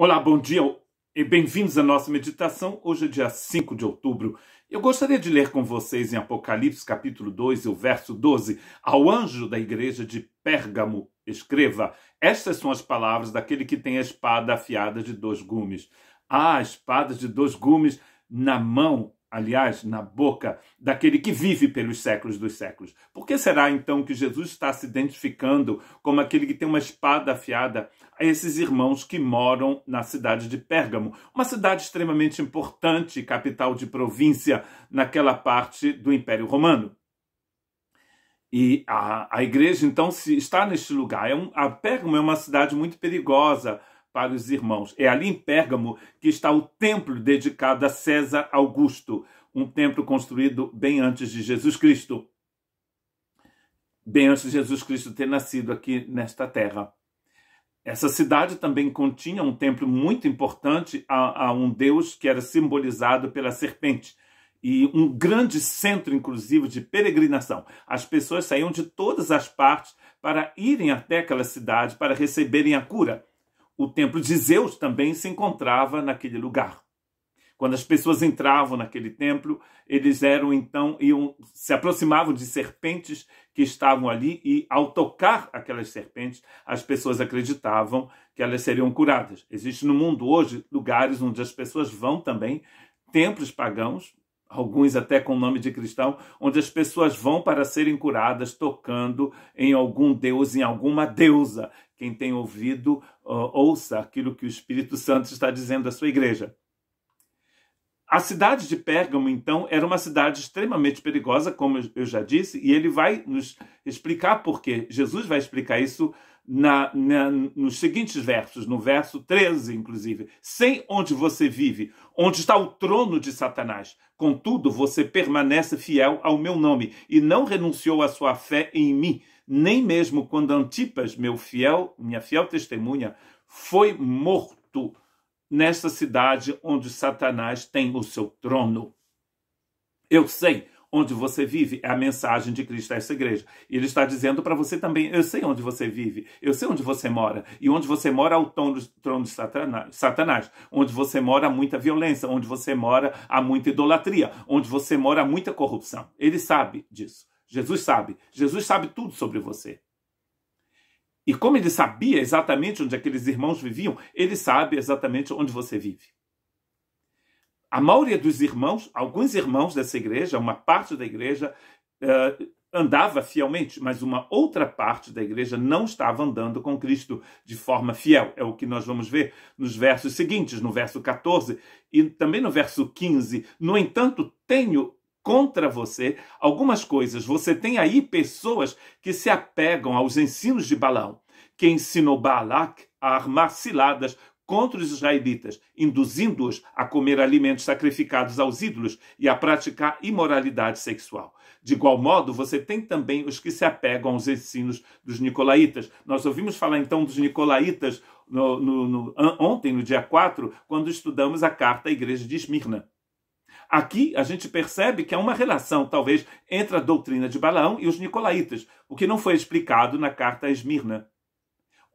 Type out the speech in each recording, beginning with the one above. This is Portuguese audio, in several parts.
Olá, bom dia e bem-vindos à nossa meditação. Hoje é dia 5 de outubro. Eu gostaria de ler com vocês em Apocalipse, capítulo 2, o verso 12. Ao anjo da igreja de Pérgamo, escreva: Estas são as palavras daquele que tem a espada afiada de dois gumes. Ah, a espada de dois gumes na mão aliás, na boca daquele que vive pelos séculos dos séculos. Por que será então que Jesus está se identificando como aquele que tem uma espada afiada a esses irmãos que moram na cidade de Pérgamo, uma cidade extremamente importante, capital de província naquela parte do Império Romano? E a, a igreja então se está neste lugar. É um, a Pérgamo é uma cidade muito perigosa para os irmãos. É ali em Pérgamo que está o templo dedicado a César Augusto, um templo construído bem antes de Jesus Cristo. Bem antes de Jesus Cristo ter nascido aqui nesta terra. Essa cidade também continha um templo muito importante a, a um deus que era simbolizado pela serpente e um grande centro, inclusive, de peregrinação. As pessoas saíam de todas as partes para irem até aquela cidade para receberem a cura o templo de Zeus também se encontrava naquele lugar. Quando as pessoas entravam naquele templo, eles eram então iam se aproximavam de serpentes que estavam ali e ao tocar aquelas serpentes, as pessoas acreditavam que elas seriam curadas. Existe no mundo hoje lugares onde as pessoas vão também, templos pagãos, alguns até com o nome de cristão, onde as pessoas vão para serem curadas tocando em algum deus, em alguma deusa. Quem tem ouvido, ouça aquilo que o Espírito Santo está dizendo à sua igreja. A cidade de Pérgamo, então, era uma cidade extremamente perigosa, como eu já disse, e ele vai nos explicar por quê. Jesus vai explicar isso na, na, nos seguintes versos, no verso 13, inclusive. Sem onde você vive, onde está o trono de Satanás. Contudo, você permanece fiel ao meu nome e não renunciou à sua fé em mim nem mesmo quando Antipas, meu fiel, minha fiel testemunha, foi morto nessa cidade onde Satanás tem o seu trono. Eu sei onde você vive é a mensagem de Cristo a essa igreja. E ele está dizendo para você também: eu sei onde você vive, eu sei onde você mora. E onde você mora é o trono de Satanás. Onde você mora há muita violência, onde você mora há muita idolatria, onde você mora há muita corrupção. Ele sabe disso. Jesus sabe. Jesus sabe tudo sobre você. E como ele sabia exatamente onde aqueles irmãos viviam, ele sabe exatamente onde você vive. A maioria dos irmãos, alguns irmãos dessa igreja, uma parte da igreja, uh, andava fielmente, mas uma outra parte da igreja não estava andando com Cristo de forma fiel. É o que nós vamos ver nos versos seguintes, no verso 14 e também no verso 15. No entanto, tenho contra você. Algumas coisas, você tem aí pessoas que se apegam aos ensinos de Balaão, que ensinou Balak a armar ciladas contra os israelitas, induzindo-os a comer alimentos sacrificados aos ídolos e a praticar imoralidade sexual. De igual modo, você tem também os que se apegam aos ensinos dos nicolaítas. Nós ouvimos falar então dos nicolaítas no, no, no, ontem, no dia 4, quando estudamos a carta à igreja de Esmirna. Aqui a gente percebe que há uma relação, talvez, entre a doutrina de Balaão e os nicolaítas, o que não foi explicado na carta a Esmirna.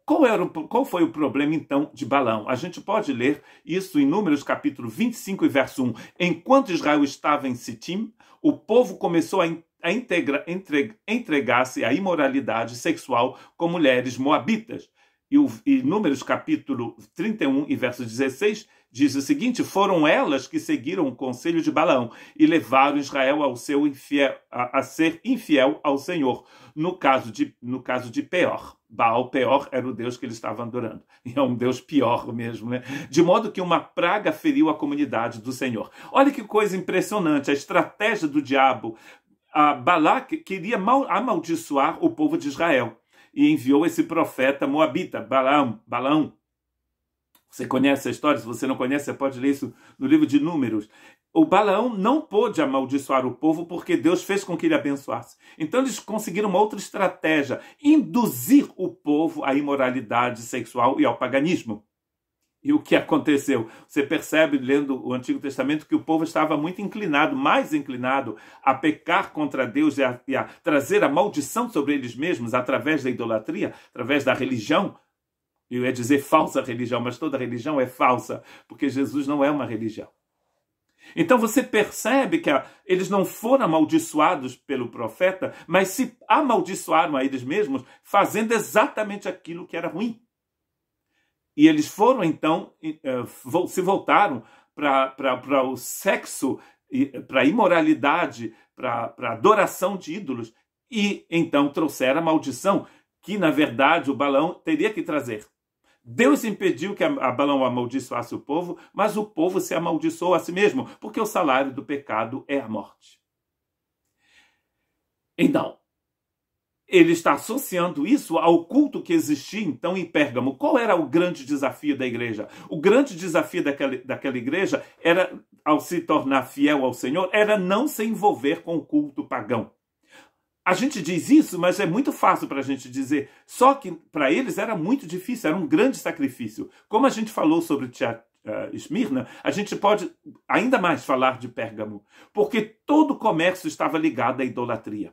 Qual, era o, qual foi o problema, então, de Balaão? A gente pode ler isso em Números capítulo 25 e verso 1. Enquanto Israel estava em Sittim, o povo começou a, a entregar-se à imoralidade sexual com mulheres moabitas e, o, e Números capítulo 31 e verso 16 diz o seguinte: Foram elas que seguiram o conselho de Balaão e levaram Israel ao seu infiel, a, a ser infiel ao Senhor. No caso de, no caso de Peor. Baal Peor era o deus que eles estavam adorando. E é um deus pior mesmo, né? De modo que uma praga feriu a comunidade do Senhor. Olha que coisa impressionante a estratégia do diabo. A Balac queria amaldiçoar o povo de Israel e enviou esse profeta moabita, Balaam. Você conhece a história? Se você não conhece, você pode ler isso no livro de Números. O Balaão não pôde amaldiçoar o povo porque Deus fez com que ele abençoasse. Então eles conseguiram uma outra estratégia: induzir o povo à imoralidade sexual e ao paganismo. E o que aconteceu? Você percebe, lendo o Antigo Testamento, que o povo estava muito inclinado, mais inclinado, a pecar contra Deus e a, e a trazer a maldição sobre eles mesmos através da idolatria, através da religião. Eu ia dizer falsa religião, mas toda religião é falsa, porque Jesus não é uma religião. Então você percebe que eles não foram amaldiçoados pelo profeta, mas se amaldiçoaram a eles mesmos, fazendo exatamente aquilo que era ruim. E eles foram então, eh, se voltaram para o sexo, para a imoralidade, para a adoração de ídolos, e então trouxeram a maldição que, na verdade, o Balão teria que trazer. Deus impediu que a Balão amaldiçoasse o povo, mas o povo se amaldiçoou a si mesmo, porque o salário do pecado é a morte. Então, ele está associando isso ao culto que existia então em Pérgamo. Qual era o grande desafio da igreja? O grande desafio daquela, daquela igreja era, ao se tornar fiel ao Senhor, era não se envolver com o culto pagão. A gente diz isso, mas é muito fácil para a gente dizer. Só que para eles era muito difícil, era um grande sacrifício. Como a gente falou sobre eh, Esmirna, a gente pode ainda mais falar de Pérgamo, porque todo o comércio estava ligado à idolatria.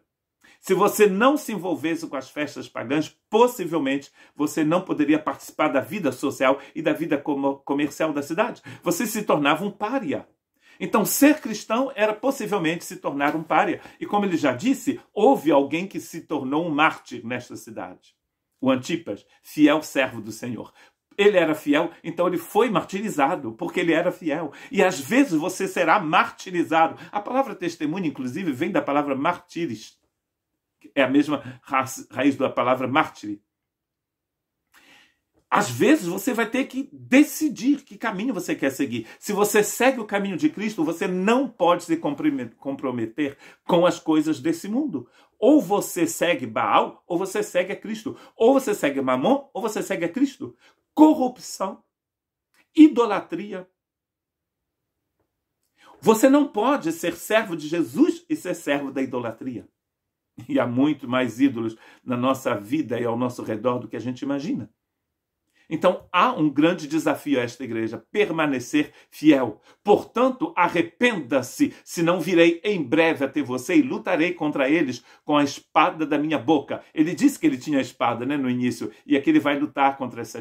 Se você não se envolvesse com as festas pagãs, possivelmente você não poderia participar da vida social e da vida comercial da cidade. Você se tornava um pária. Então, ser cristão era possivelmente se tornar um pária. E como ele já disse, houve alguém que se tornou um mártir nesta cidade. O Antipas, fiel servo do Senhor. Ele era fiel, então ele foi martirizado, porque ele era fiel. E às vezes você será martirizado. A palavra testemunho, inclusive, vem da palavra martíris, é a mesma raiz da palavra mártir. Às vezes você vai ter que decidir que caminho você quer seguir. Se você segue o caminho de Cristo, você não pode se comprometer com as coisas desse mundo. Ou você segue Baal, ou você segue a Cristo. Ou você segue Mamon, ou você segue a Cristo. Corrupção, idolatria. Você não pode ser servo de Jesus e ser servo da idolatria. E há muito mais ídolos na nossa vida e ao nosso redor do que a gente imagina. Então há um grande desafio a esta igreja: permanecer fiel. Portanto, arrependa-se, senão virei em breve até você e lutarei contra eles com a espada da minha boca. Ele disse que ele tinha a espada né, no início, e aqui é ele vai lutar contra essa,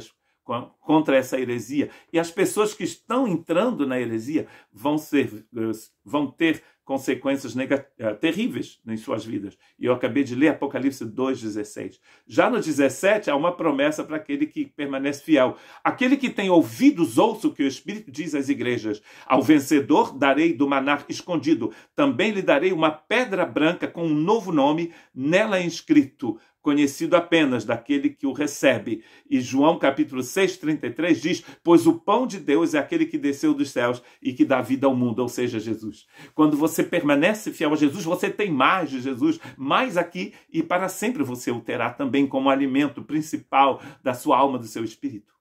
contra essa heresia. E as pessoas que estão entrando na heresia vão, ser, eh, vão ter consequências eh, terríveis em suas vidas. E eu acabei de ler Apocalipse 2,16. Já no 17, há uma promessa para aquele que permanece fiel. Aquele que tem ouvidos, ouça o que o Espírito diz às igrejas. Ao vencedor darei do manar escondido. Também lhe darei uma pedra branca com um novo nome, nela inscrito conhecido apenas daquele que o recebe. E João capítulo 33 diz: "Pois o pão de Deus é aquele que desceu dos céus e que dá vida ao mundo", ou seja, Jesus. Quando você permanece fiel a Jesus, você tem mais de Jesus, mais aqui e para sempre você o terá também como alimento principal da sua alma, do seu espírito.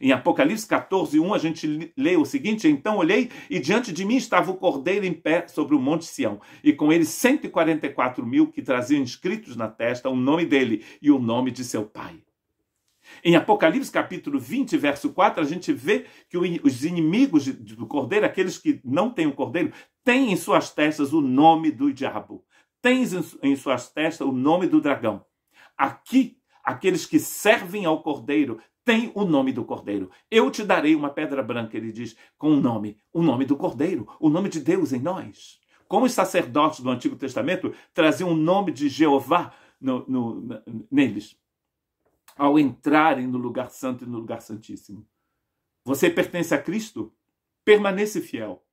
Em Apocalipse 14, 1, a gente lê o seguinte: Então olhei, e diante de mim estava o cordeiro em pé sobre o monte Sião, e com ele 144 mil que traziam inscritos na testa o nome dele e o nome de seu pai. Em Apocalipse capítulo 20, verso 4, a gente vê que os inimigos do cordeiro, aqueles que não têm o cordeiro, têm em suas testas o nome do diabo, têm em suas testas o nome do dragão. Aqui, aqueles que servem ao cordeiro tem o nome do Cordeiro. Eu te darei uma pedra branca, ele diz, com o um nome, o nome do Cordeiro, o nome de Deus em nós. Como os sacerdotes do Antigo Testamento traziam o nome de Jeová no, no, neles, ao entrarem no lugar santo e no lugar santíssimo. Você pertence a Cristo? Permaneça fiel.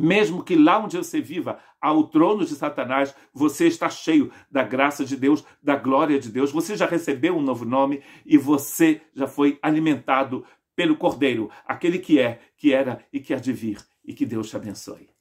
Mesmo que lá onde você viva, ao trono de Satanás, você está cheio da graça de Deus, da glória de Deus. Você já recebeu um novo nome e você já foi alimentado pelo Cordeiro, aquele que é, que era e que há de vir. E que Deus te abençoe.